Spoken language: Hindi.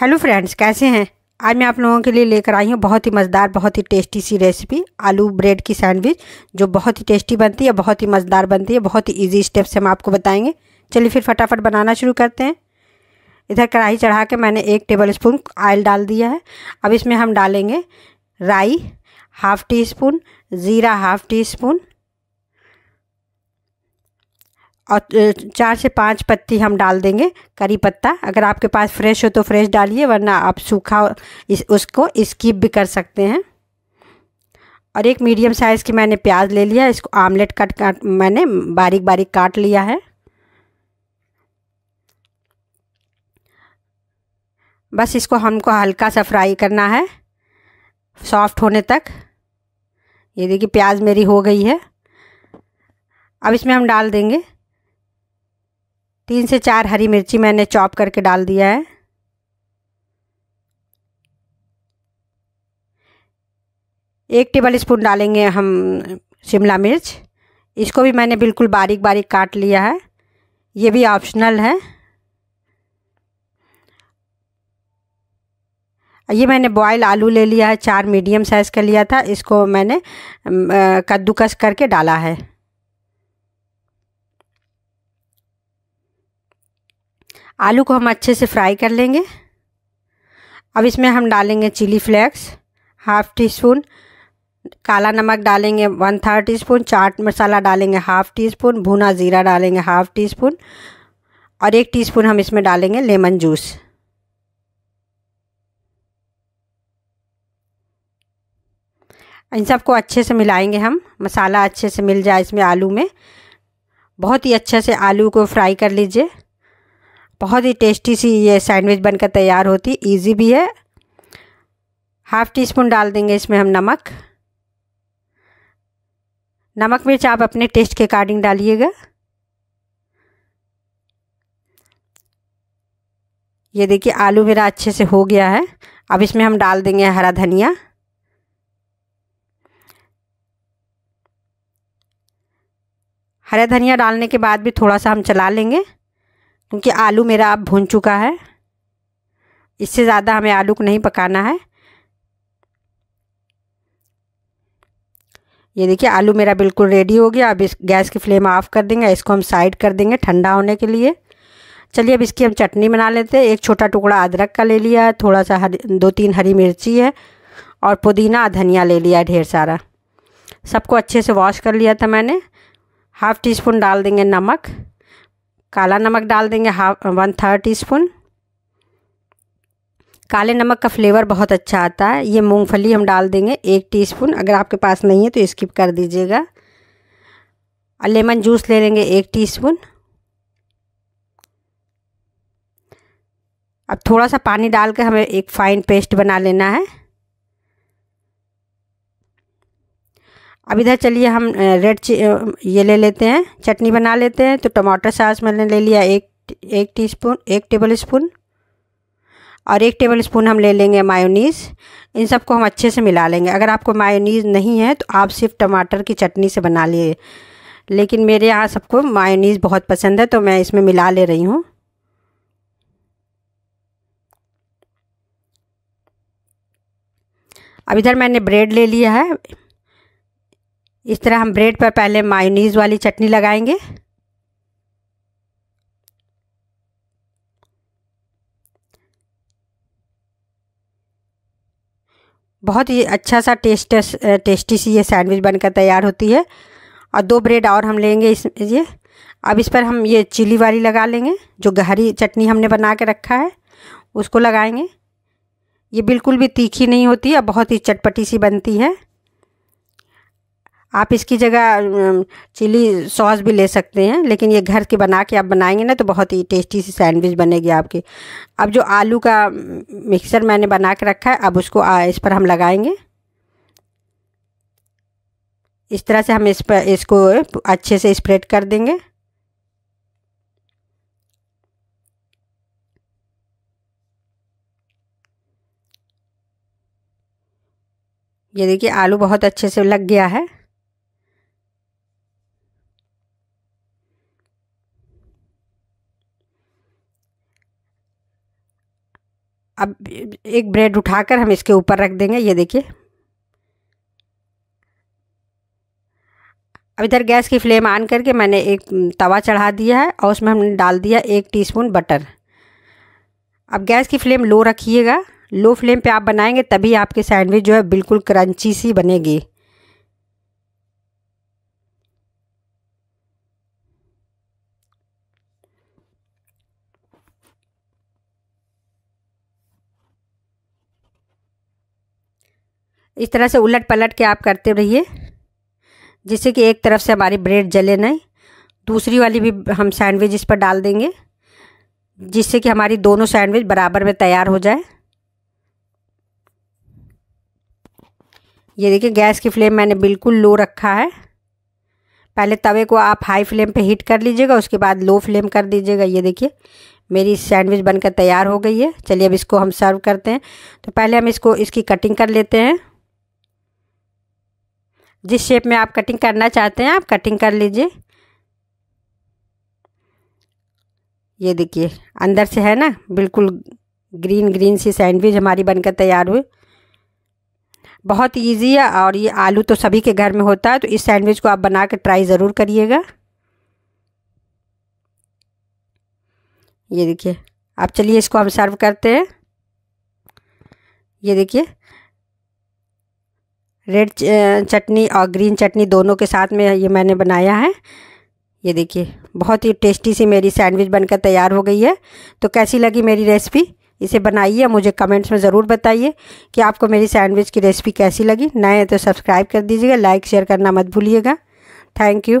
हेलो फ्रेंड्स कैसे हैं आज मैं आप लोगों के लिए लेकर आई हूँ बहुत ही मज़ेदार बहुत ही टेस्टी सी रेसिपी आलू ब्रेड की सैंडविच जो बहुत ही टेस्टी बनती है बहुत ही मज़ेदार बनती है बहुत ही इजी स्टेप से हम आपको बताएंगे चलिए फिर फटाफट बनाना शुरू करते हैं इधर कढ़ाई चढ़ा के मैंने एक टेबल स्पून ऑयल डाल दिया है अब इसमें हम डालेंगे राई हाफ़ टी स्पून ज़ीरा हाफ़ टी स्पून और चार से पांच पत्ती हम डाल देंगे करी पत्ता अगर आपके पास फ्रेश हो तो फ्रेश डालिए वरना आप सूखा इस उसको स्किप भी कर सकते हैं और एक मीडियम साइज़ की मैंने प्याज ले लिया इसको आमलेट कट काट मैंने बारीक बारीक काट लिया है बस इसको हमको हल्का सा फ्राई करना है सॉफ्ट होने तक ये देखिए प्याज मेरी हो गई है अब इसमें हम डाल देंगे तीन से चार हरी मिर्ची मैंने चॉप करके डाल दिया है एक टेबल स्पून डालेंगे हम शिमला मिर्च इसको भी मैंने बिल्कुल बारीक बारीक काट लिया है ये भी ऑप्शनल है ये मैंने बॉयल आलू ले लिया है चार मीडियम साइज़ का लिया था इसको मैंने कद्दूकस करके डाला है आलू को हम अच्छे से फ्राई कर लेंगे अब इसमें हम डालेंगे chilli flakes half teaspoon काला नमक डालेंगे वन थर्ड टी स्पून चाट मसाला डालेंगे हाफ़ टी स्पून भुना ज़ीरा डालेंगे हाफ़ टी स्पून और एक टी स्पून हम इसमें डालेंगे लेमन जूस इन सबको अच्छे से मिलाएंगे हम मसाला अच्छे से मिल जाए इसमें आलू में बहुत ही अच्छे से आलू को फ्राई कर लीजिए बहुत ही टेस्टी सी ये सैंडविच बनकर तैयार होती इजी भी है हाफ़ टी स्पून डाल देंगे इसमें हम नमक नमक मिर्च आप अपने टेस्ट के अकॉर्डिंग डालिएगा ये देखिए आलू मेरा अच्छे से हो गया है अब इसमें हम डाल देंगे हरा धनिया हरा धनिया डालने के बाद भी थोड़ा सा हम चला लेंगे क्योंकि आलू मेरा अब भून चुका है इससे ज़्यादा हमें आलू को नहीं पकाना है ये देखिए आलू मेरा बिल्कुल रेडी हो गया अब इस गैस की फ्लेम ऑफ कर देंगे इसको हम साइड कर देंगे ठंडा होने के लिए चलिए अब इसकी हम चटनी बना लेते हैं एक छोटा टुकड़ा अदरक का ले लिया है थोड़ा सा हरी दो तीन हरी मिर्ची है और पुदीना धनिया ले लिया है ढेर सारा सबको अच्छे से वॉश कर लिया था मैंने हाफ़ टी स्पून डाल देंगे नमक काला नमक डाल देंगे half one third teaspoon काले नमक का फ्लेवर बहुत अच्छा आता है ये मूंगफली हम डाल देंगे एक टीस्पून अगर आपके पास नहीं है तो स्किप कर दीजिएगा और लेमन जूस ले लेंगे एक टीस्पून अब थोड़ा सा पानी डाल कर हमें एक फ़ाइन पेस्ट बना लेना है अब इधर चलिए हम रेड ये ले लेते हैं चटनी बना लेते हैं तो टमाटर सास मैंने ले लिया एक एक टीस्पून एक टेबल स्पून और एक टेबल स्पून हम ले लेंगे मायोनीस इन सबको हम अच्छे से मिला लेंगे अगर आपको मायोनीस नहीं है तो आप सिर्फ टमाटर की चटनी से बना लिए लेकिन मेरे यहाँ सबको मायोनीज़ बहुत पसंद है तो मैं इसमें मिला ले रही हूँ अब इधर मैंने ब्रेड ले लिया है इस तरह हम ब्रेड पर पहले मायोनीज़ वाली चटनी लगाएंगे बहुत ही अच्छा सा टेस्ट टेस्टी सी ये सैंडविच बनकर तैयार होती है और दो ब्रेड और हम लेंगे इस ये अब इस पर हम ये चिली वाली लगा लेंगे जो गहरी चटनी हमने बना के रखा है उसको लगाएंगे ये बिल्कुल भी तीखी नहीं होती है बहुत ही चटपटी सी बनती है आप इसकी जगह चिली सॉस भी ले सकते हैं लेकिन ये घर के बना के आप बनाएंगे ना तो बहुत ही टेस्टी सी सैंडविच बनेगी आपकी अब जो आलू का मिक्सर मैंने बना के रखा है अब उसको इस पर हम लगाएंगे इस तरह से हम इस पर इसको अच्छे से स्प्रेड कर देंगे ये देखिए आलू बहुत अच्छे से लग गया है अब एक ब्रेड उठाकर हम इसके ऊपर रख देंगे ये देखिए अब इधर गैस की फ्लेम ऑन करके मैंने एक तवा चढ़ा दिया है और उसमें हमने डाल दिया एक टीस्पून बटर अब गैस की फ्लेम लो रखिएगा लो फ्लेम पे आप बनाएंगे तभी आपके सैंडविच जो है बिल्कुल क्रंची सी बनेगी इस तरह से उलट पलट के आप करते रहिए जिससे कि एक तरफ से हमारी ब्रेड जले नहीं दूसरी वाली भी हम सैंडविच इस पर डाल देंगे जिससे कि हमारी दोनों सैंडविच बराबर में तैयार हो जाए ये देखिए गैस की फ्लेम मैंने बिल्कुल लो रखा है पहले तवे को आप हाई फ्लेम पे हीट कर लीजिएगा उसके बाद लो फ्लेम कर दीजिएगा ये देखिए मेरी सैंडविच बनकर तैयार हो गई है चलिए अब इसको हम सर्व करते हैं तो पहले हम इसको इसकी कटिंग कर लेते हैं जिस शेप में आप कटिंग करना चाहते हैं आप कटिंग कर लीजिए ये देखिए अंदर से है ना बिल्कुल ग्रीन ग्रीन सी सैंडविच हमारी बनकर तैयार हुई बहुत इजी है और ये आलू तो सभी के घर में होता है तो इस सैंडविच को आप बना कर ट्राई ज़रूर करिएगा ये देखिए अब चलिए इसको हम सर्व करते हैं ये देखिए रेड चटनी और ग्रीन चटनी दोनों के साथ में ये मैंने बनाया है ये देखिए बहुत ही टेस्टी सी मेरी सैंडविच बनकर तैयार हो गई है तो कैसी लगी मेरी रेसिपी इसे बनाइए मुझे कमेंट्स में ज़रूर बताइए कि आपको मेरी सैंडविच की रेसिपी कैसी लगी नए हैं तो सब्सक्राइब कर दीजिएगा लाइक शेयर करना मत भूलिएगा थैंक यू